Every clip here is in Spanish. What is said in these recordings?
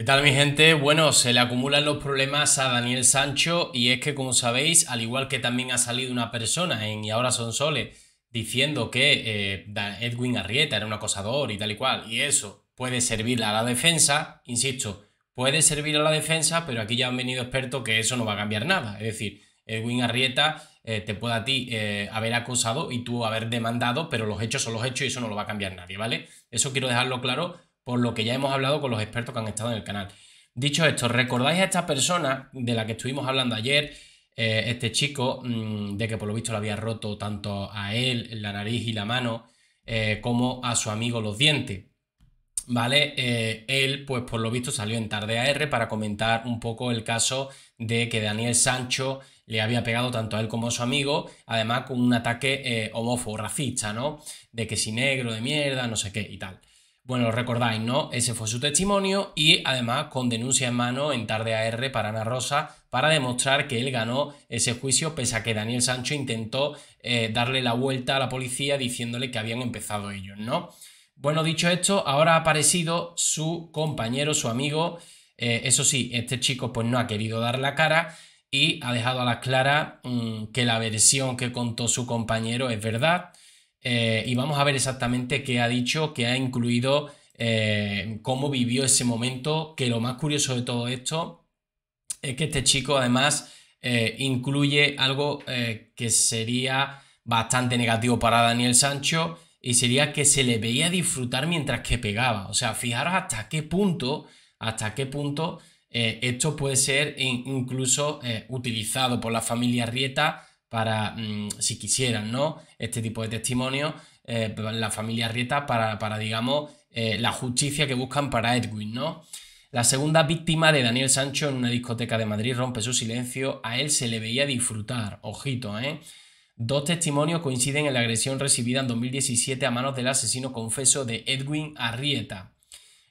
¿Qué tal mi gente? Bueno, se le acumulan los problemas a Daniel Sancho y es que como sabéis, al igual que también ha salido una persona en Y ahora son Sole diciendo que eh, Edwin Arrieta era un acosador y tal y cual, y eso puede servir a la defensa, insisto, puede servir a la defensa, pero aquí ya han venido expertos que eso no va a cambiar nada, es decir, Edwin Arrieta eh, te puede a ti eh, haber acosado y tú haber demandado, pero los hechos son los hechos y eso no lo va a cambiar nadie, ¿vale? Eso quiero dejarlo claro por lo que ya hemos hablado con los expertos que han estado en el canal. Dicho esto, ¿recordáis a esta persona de la que estuvimos hablando ayer? Eh, este chico, mm, de que por lo visto le había roto tanto a él, la nariz y la mano, eh, como a su amigo los dientes. ¿Vale? Eh, él, pues por lo visto, salió en tarde AR para comentar un poco el caso de que Daniel Sancho le había pegado tanto a él como a su amigo, además con un ataque homófobo, racista, ¿no? De que si negro, de mierda, no sé qué y tal. Bueno, lo recordáis, ¿no? Ese fue su testimonio y además con denuncia en mano en tarde AR para Ana Rosa para demostrar que él ganó ese juicio pese a que Daniel Sancho intentó eh, darle la vuelta a la policía diciéndole que habían empezado ellos, ¿no? Bueno, dicho esto, ahora ha aparecido su compañero, su amigo. Eh, eso sí, este chico pues no ha querido dar la cara y ha dejado a las claras mm, que la versión que contó su compañero es verdad eh, y vamos a ver exactamente qué ha dicho, qué ha incluido, eh, cómo vivió ese momento, que lo más curioso de todo esto es que este chico además eh, incluye algo que sería bastante negativo para Daniel Sancho y sería que se le veía disfrutar mientras que pegaba. O sea, fijaros hasta qué punto, hasta qué punto esto puede ser incluso utilizado por la familia Rieta para, mm, si quisieran, ¿no? Este tipo de testimonios, eh, la familia Rieta para, digamos, eh, la justicia que buscan para Edwin, ¿no? La segunda víctima de Daniel Sancho en una discoteca de Madrid rompe su silencio, a él se le veía disfrutar, ojito, ¿eh? Dos testimonios coinciden en la agresión recibida en 2017 a manos del asesino confeso de Edwin Arrieta.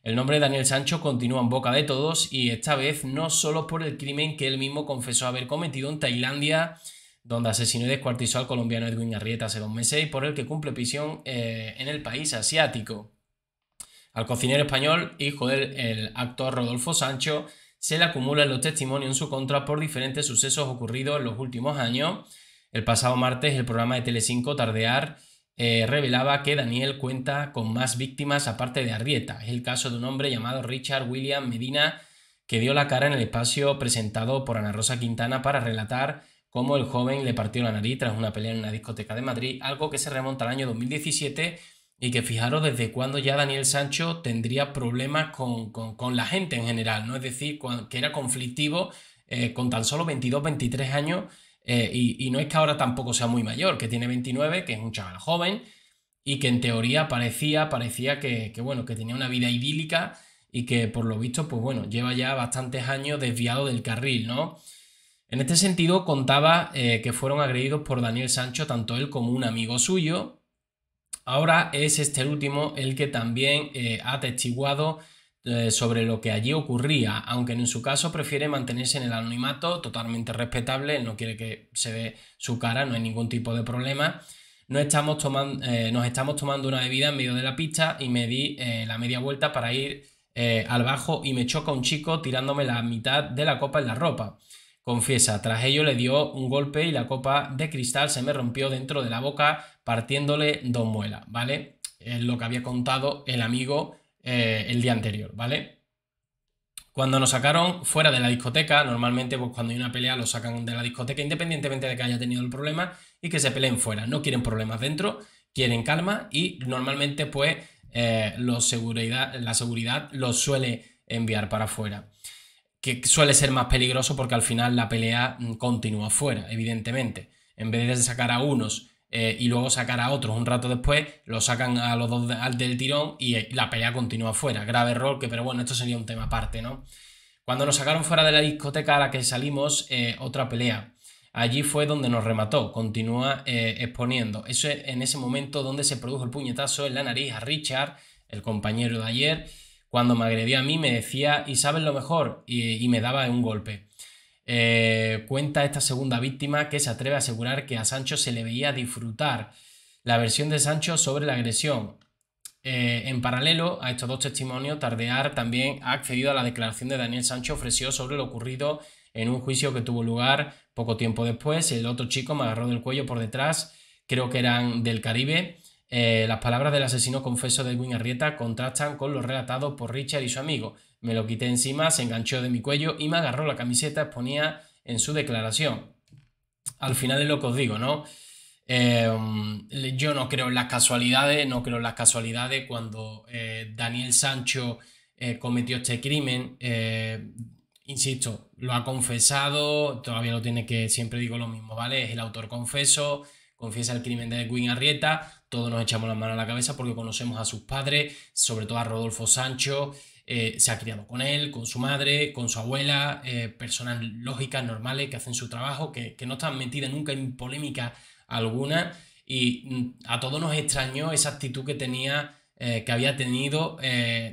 El nombre de Daniel Sancho continúa en boca de todos y esta vez no solo por el crimen que él mismo confesó haber cometido en Tailandia donde asesinó y descuartizó al colombiano Edwin Arrieta hace dos meses por el que cumple prisión eh, en el país asiático. Al cocinero español, hijo del actor Rodolfo Sancho, se le acumulan los testimonios en su contra por diferentes sucesos ocurridos en los últimos años. El pasado martes, el programa de Telecinco Tardear eh, revelaba que Daniel cuenta con más víctimas aparte de Arrieta. Es el caso de un hombre llamado Richard William Medina que dio la cara en el espacio presentado por Ana Rosa Quintana para relatar como el joven le partió la nariz tras una pelea en una discoteca de Madrid, algo que se remonta al año 2017 y que fijaros desde cuándo ya Daniel Sancho tendría problemas con, la gente en general, ¿no? Es decir, que era conflictivo eh, con tan solo 22, 23 años eh, y, no es que ahora tampoco sea muy mayor, que tiene 29, que es un chaval joven y que en teoría parecía, parecía que, bueno, que tenía una vida idílica y que por lo visto, pues bueno, lleva ya bastantes años desviado del carril, ¿no? En este sentido, contaba eh, que fueron agredidos por Daniel Sancho tanto él como un amigo suyo. Ahora es este último el que también eh, ha testiguado eh, sobre lo que allí ocurría, aunque en su caso prefiere mantenerse en el anonimato, totalmente respetable, no quiere que se ve su cara, no hay ningún tipo de problema. nos estamos tomando una bebida en medio de la pista y me di la media vuelta para ir al bajo y me choca un chico tirándome la mitad de la copa en la ropa. Confiesa, tras ello le dio un golpe y la copa de cristal se me rompió dentro de la boca, partiéndole dos muelas, ¿vale? Es lo que había contado el amigo eh, el día anterior, ¿vale? Cuando nos sacaron fuera de la discoteca, normalmente pues, cuando hay una pelea lo sacan de la discoteca, independientemente de que haya tenido el problema, y que se peleen fuera. No quieren problemas dentro, quieren calma y normalmente pues eh, los seguridad, la seguridad los suele enviar para afuera que suele ser más peligroso porque al final la pelea mm, continúa fuera, evidentemente. En vez de sacar a unos eh, y luego sacar a otros un rato después, lo sacan a los dos del tirón y eh, la pelea continúa fuera. Grave error, que pero bueno, esto sería un tema aparte, ¿no? Cuando nos sacaron fuera de la discoteca a la que salimos, eh, otra pelea. Allí fue donde nos remató, continúa exponiendo. Eso es en ese momento donde se produjo el puñetazo en la nariz a Richard, el compañero de ayer, cuando me agredió a mí me decía, y sabes lo mejor, y, me daba un golpe. Eh, cuenta esta segunda víctima que se atreve a asegurar que a Sancho se le veía disfrutar la versión de Sancho sobre la agresión. Eh, en paralelo a estos dos testimonios, Tardear también ha accedido a la declaración de Daniel Sancho ofreció sobre lo ocurrido en un juicio que tuvo lugar poco tiempo después. El otro chico me agarró del cuello por detrás, creo que eran del Caribe, eh, las palabras del asesino confeso de Edwin Arrieta contrastan con lo relatado por Richard y su amigo. Me lo quité encima, se enganchó de mi cuello y me agarró la camiseta, exponía en su declaración. Al final es lo que os digo, ¿no? Eh, yo no creo en las casualidades, no creo en las casualidades cuando eh, Daniel Sancho cometió este crimen. insisto, lo ha confesado, todavía lo tiene que, siempre digo lo mismo, ¿vale? Es el autor confeso, confiesa el crimen de Edwin Arrieta todos nos echamos la mano a la cabeza porque conocemos a sus padres, sobre todo a Rodolfo Sancho, eh, se ha criado con él, con su madre, con su abuela, eh, personas lógicas, normales, que hacen su trabajo, que, no están metidas nunca en polémica alguna. Y mm, a todos nos extrañó esa actitud que tenía, eh, que había tenido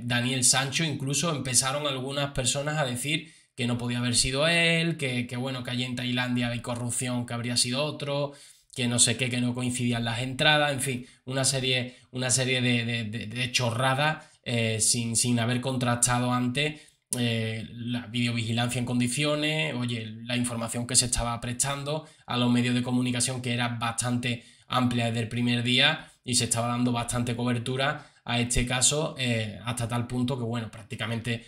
Daniel Sancho. Incluso empezaron algunas personas a decir que no podía haber sido él, que, que bueno, que allí en Tailandia hay corrupción, que habría sido otro que no sé qué, que no coincidían las entradas, en fin, una serie, una serie de, chorradas eh, sin, haber contrastado antes eh, la videovigilancia en condiciones, oye, la información que se estaba prestando a los medios de comunicación que era bastante amplia desde el primer día y se estaba dando bastante cobertura a este caso eh, hasta tal punto que, bueno, prácticamente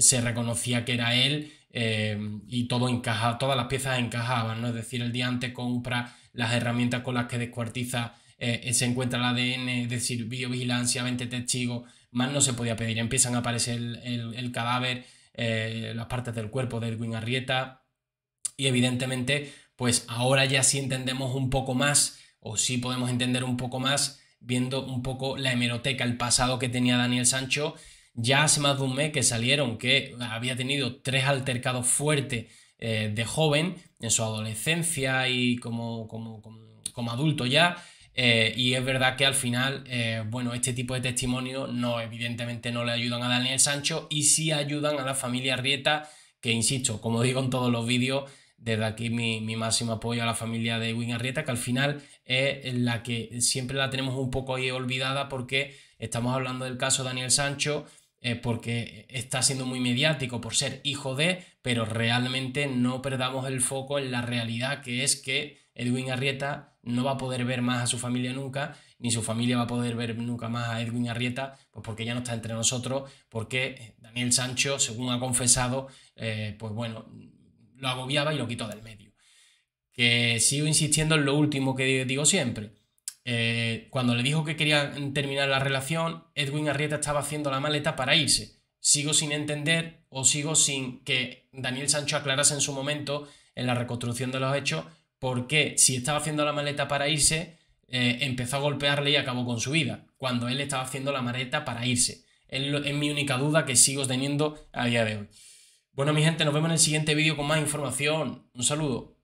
se reconocía que era él eh, y todo encaja, todas las piezas encajaban, ¿no? Es decir, el día antes compra las herramientas con las que descuartiza, eh, se encuentra el ADN, es decir, biovigilancia, 20 testigos, más no se podía pedir. Empiezan a aparecer el, cadáver, eh, las partes del cuerpo de Edwin Arrieta y evidentemente, pues ahora ya sí entendemos un poco más o sí podemos entender un poco más viendo un poco la hemeroteca, el pasado que tenía Daniel Sancho ya hace más de un mes que salieron que había tenido tres altercados fuertes eh, de joven, en su adolescencia y como, como, adulto ya. Eh, y es verdad que al final, eh, bueno, este tipo de testimonios no, evidentemente no le ayudan a Daniel Sancho y sí ayudan a la familia Rieta, que insisto, como digo en todos los vídeos, desde aquí mi, máximo apoyo a la familia de Win Arrieta, que al final es la que siempre la tenemos un poco ahí olvidada porque estamos hablando del caso Daniel Sancho, eh, porque está siendo muy mediático por ser hijo de, pero realmente no perdamos el foco en la realidad que es que Edwin Arrieta no va a poder ver más a su familia nunca, ni su familia va a poder ver nunca más a Edwin Arrieta, pues porque ya no está entre nosotros, porque Daniel Sancho, según ha confesado, eh, pues bueno, lo agobiaba y lo quitó del medio. Que sigo insistiendo en lo último que digo siempre. Eh, cuando le dijo que quería terminar la relación, Edwin Arrieta estaba haciendo la maleta para irse. Sigo sin entender o sigo sin que Daniel Sancho aclarase en su momento, en la reconstrucción de los hechos, por qué si estaba haciendo la maleta para irse, eh, empezó a golpearle y acabó con su vida, cuando él estaba haciendo la maleta para irse. es mi única duda que sigo teniendo a día de hoy. Bueno, mi gente, nos vemos en el siguiente vídeo con más información. Un saludo.